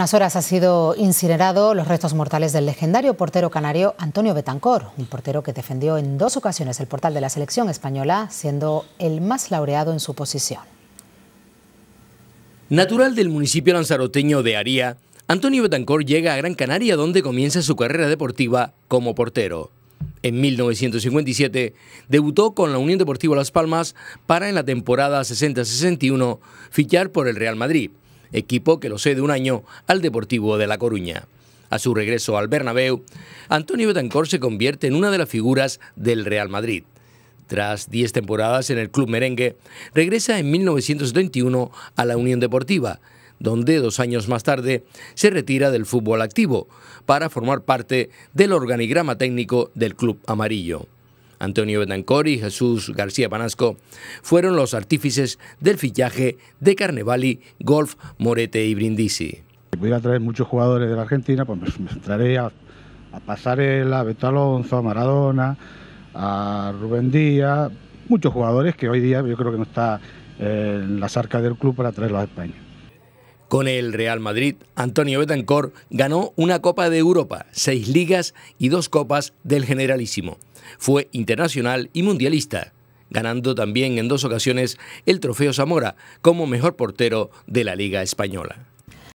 unas horas ha sido incinerado los restos mortales del legendario portero canario Antonio Betancor, un portero que defendió en dos ocasiones el portal de la selección española, siendo el más laureado en su posición. Natural del municipio lanzaroteño de Aría, Antonio Betancor llega a Gran Canaria donde comienza su carrera deportiva como portero. En 1957 debutó con la Unión Deportiva Las Palmas para en la temporada 60-61 fichar por el Real Madrid equipo que lo cede un año al Deportivo de La Coruña. A su regreso al Bernabéu, Antonio Betancor se convierte en una de las figuras del Real Madrid. Tras 10 temporadas en el club merengue, regresa en 1971 a la Unión Deportiva, donde dos años más tarde se retira del fútbol activo para formar parte del organigrama técnico del club amarillo. Antonio Betancor y Jesús García Panasco fueron los artífices del fichaje de Carnevali, Golf, Morete y Brindisi. Voy a traer muchos jugadores de la Argentina, pues me centraré a, a Pasarela, a Beto Alonso, a Maradona, a Rubén Díaz, muchos jugadores que hoy día yo creo que no está eh, en las arcas del club para traerlos a España con el Real Madrid, Antonio Betancor ganó una Copa de Europa, seis ligas y dos copas del Generalísimo. Fue internacional y mundialista, ganando también en dos ocasiones el Trofeo Zamora como mejor portero de la Liga Española.